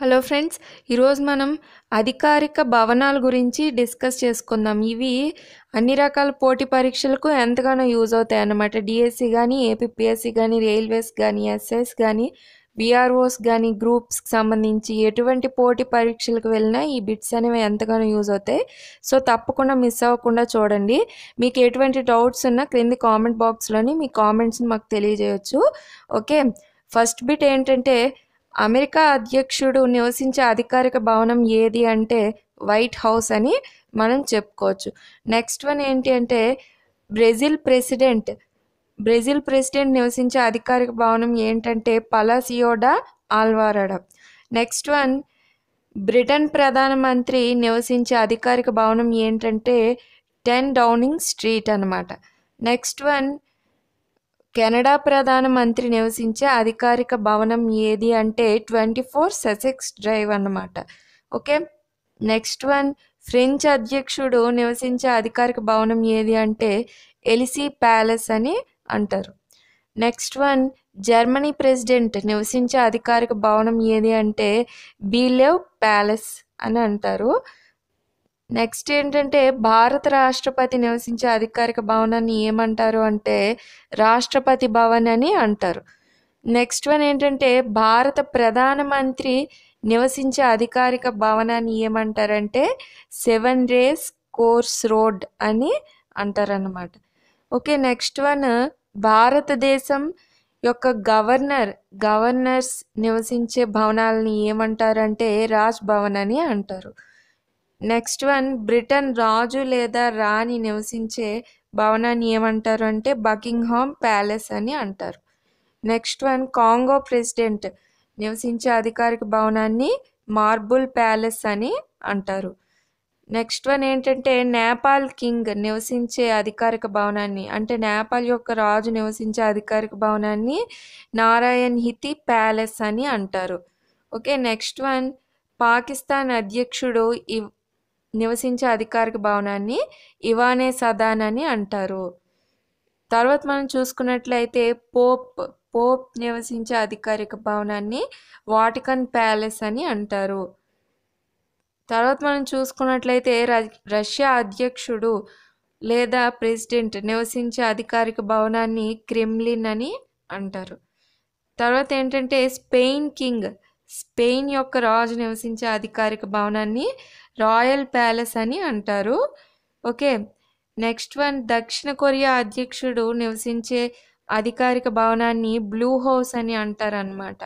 hello friends ఈరోజు మనం అధికారిక భవనాల గురించి డిస్కస్ చేసుకుందాం ఇవి అన్ని రకాల పోటీ పరీక్షలకు ఎంతగానో యూజ్ అవుతాయి అన్నమాట డిఎస్సి కానీ ఏపీపిఎస్సి కానీ రైల్వేస్ కానీ ఎస్ఎస్ కానీ బీఆర్ఓస్ కానీ గ్రూప్స్కి సంబంధించి ఎటువంటి పోటీ పరీక్షలకు వెళ్ళినా ఈ బిట్స్ అనేవి ఎంతగానో యూజ్ అవుతాయి సో తప్పకుండా మిస్ అవ్వకుండా చూడండి మీకు ఎటువంటి డౌట్స్ ఉన్నా క్రింది కామెంట్ బాక్స్లోని మీ కామెంట్స్ని మాకు తెలియజేయచ్చు ఓకే ఫస్ట్ బిట్ ఏంటంటే అమెరికా అధ్యక్షుడు నివసించే అధికారిక భవనం ఏది అంటే వైట్ హౌస్ అని మనం చెప్పుకోవచ్చు నెక్స్ట్ వన్ ఏంటి అంటే బ్రెజిల్ ప్రెసిడెంట్ బ్రెజిల్ ప్రెసిడెంట్ నివసించే అధికారిక భవనం ఏంటంటే Palacio da Alvorada next one Britain ప్రధానమంత్రి నివసించే అధికారిక భవనం ఏంటంటే టెన్ డౌనింగ్ స్ట్రీట్ అనమాట నెక్స్ట్ వన్ కెనడా ప్రధానమంత్రి నివసించే అధికారిక భవనం ఏది అంటే ట్వంటీ ఫోర్ ససెక్స్ డ్రైవ్ అన్నమాట ఓకే నెక్స్ట్ వన్ ఫ్రెంచ్ అధ్యక్షుడు నివసించే అధికారిక భవనం ఏది అంటే ఎలిసీ ప్యాలెస్ అని అంటారు నెక్స్ట్ వన్ జర్మనీ ప్రెసిడెంట్ నివసించే అధికారిక భవనం ఏది అంటే బీలెవ్ ప్యాలెస్ అని అంటారు నెక్స్ట్ ఏంటంటే భారత రాష్ట్రపతి నివసించే అధికారిక భవనాన్ని ఏమంటారు అంటే రాష్ట్రపతి భవన్ అని అంటారు నెక్స్ట్ వన్ ఏంటంటే భారత ప్రధానమంత్రి నివసించే అధికారిక భవనాన్ని ఏమంటారంటే సెవెన్ రేస్ కోర్స్ రోడ్ అని అంటారనమాట ఓకే నెక్స్ట్ వన్ భారతదేశం యొక్క గవర్నర్ గవర్నర్స్ నివసించే భవనాలని ఏమంటారంటే రాజ్ భవన్ అని అంటారు నెక్స్ట్ వన్ బ్రిటన్ రాజు లేదా రాణి నివసించే భవనాన్ని ఏమంటారు అంటే బకింగ్హామ్ ప్యాలెస్ అని అంటారు నెక్స్ట్ వన్ కాంగో ప్రెసిడెంట్ నివసించే అధికారిక భవనాన్ని మార్బుల్ ప్యాలెస్ అని అంటారు నెక్స్ట్ వన్ ఏంటంటే నేపాల్ కింగ్ నివసించే అధికారిక భవనాన్ని అంటే నేపాల్ యొక్క రాజు నివసించే అధికారిక భవనాన్ని నారాయణ్ హితి ప్యాలెస్ అని అంటారు ఓకే నెక్స్ట్ వన్ పాకిస్తాన్ అధ్యక్షుడు నివసించే అధికారిక భవనాన్ని ఇవానే సదాన్ అని అంటారు తర్వాత మనం చూసుకున్నట్లయితే పోప్ పోప్ నివసించే అధికారిక భవనాన్ని వాటికన్ ప్యాలెస్ అని అంటారు తర్వాత మనం చూసుకున్నట్లయితే రష్యా అధ్యక్షుడు లేదా ప్రెసిడెంట్ నివసించే అధికారిక భవనాన్ని క్రెమ్లిన్ అని అంటారు తర్వాత ఏంటంటే స్పెయిన్ కింగ్ స్పెయిన్ యొక్క రాజు నివసించే అధికారిక భవనాన్ని రాయల్ ప్యాలెస్ అని అంటారు ఓకే నెక్స్ట్ వన్ దక్షిణ కొరియా అధ్యక్షుడు నివసించే అధికారిక భవనాన్ని బ్లూ హౌస్ అని అంటారనమాట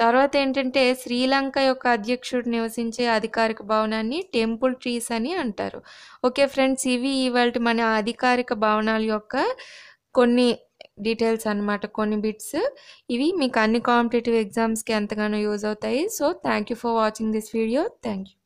తర్వాత ఏంటంటే శ్రీలంక యొక్క అధ్యక్షుడు నివసించే అధికారిక భవనాన్ని టెంపుల్ ట్రీస్ అని అంటారు ఓకే ఫ్రెండ్స్ ఇవి ఇవాళ మన అధికారిక భవనాల యొక్క కొన్ని డీటెయిల్స్ అనమాట కొన్ని బిట్స్ ఇవి మీకు అన్ని కాంపిటేటివ్ ఎగ్జామ్స్కి ఎంతగానో యూజ్ అవుతాయి so thank you for watching this video thank you